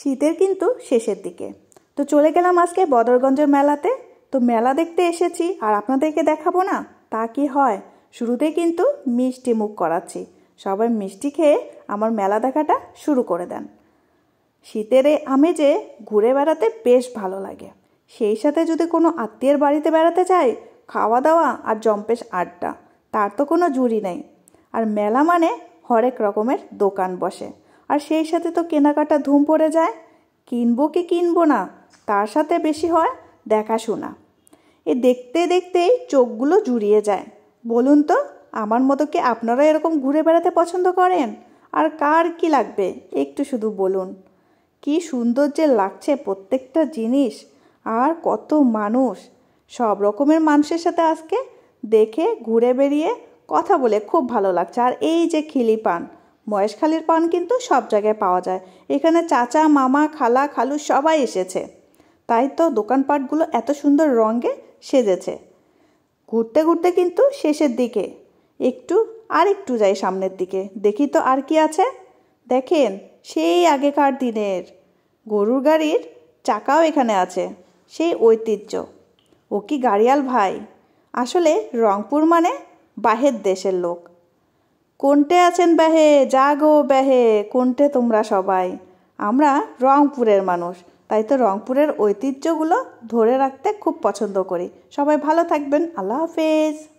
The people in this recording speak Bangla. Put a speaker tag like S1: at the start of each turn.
S1: শীতের কিন্তু শেষের দিকে তো চলে গেলাম আজকে বদরগঞ্জের মেলাতে তো মেলা দেখতে এসেছি আর আপনাদেরকে দেখাবো না তা কি হয় শুরুতে কিন্তু মিষ্টি মুখ করাচ্ছি সবাই মিষ্টি খেয়ে আমার মেলা দেখাটা শুরু করে দেন শীতের আমি আমেজে ঘুরে বেড়াতে বেশ ভালো লাগে সেই সাথে যদি কোনো আত্মীয়ের বাড়িতে বেড়াতে যাই খাওয়া দাওয়া আর জম্পেশ আড্ডা তার তো কোনো জুড়ি নেই আর মেলা মানে হরেক রকমের দোকান বসে আর সেই সাথে তো কেনাকাটা ধুম পড়ে যায় কিনবো কি কিনবো না তার সাথে বেশি হয় দেখাশোনা এ দেখতে দেখতেই চোখগুলো জুড়িয়ে যায় বলুন তো আমার মতো কি আপনারা এরকম ঘুরে বেড়াতে পছন্দ করেন আর কার কি লাগবে একটু শুধু বলুন কি সুন্দর যে লাগছে প্রত্যেকটা জিনিস আর কত মানুষ সব রকমের মানুষের সাথে আজকে দেখে ঘুরে বেরিয়ে কথা বলে খুব ভালো লাগছে আর এই যে খিলিপান মহেশখালীর পান কিন্তু সব জায়গায় পাওয়া যায় এখানে চাচা মামা খালা খালু সবাই এসেছে তাই তো দোকানপাটগুলো এত সুন্দর রঙে সেজেছে ঘুরতে ঘুরতে কিন্তু শেষের দিকে একটু আর একটু যাই সামনের দিকে দেখি তো আর কি আছে দেখেন সেই আগেকার দিনের গরুর গাড়ির চাকাও এখানে আছে সেই ঐতিহ্য ও কি গাড়িয়াল ভাই আসলে রংপুর মানে বাহের দেশের লোক কোনটে আছেন ব্যাহে জাগো ব্যাহে কোনটে তোমরা সবাই আমরা রংপুরের মানুষ তাই তো রংপুরের ঐতিহ্যগুলো ধরে রাখতে খুব পছন্দ করি সবাই ভালো থাকবেন আল্লাহ হাফেজ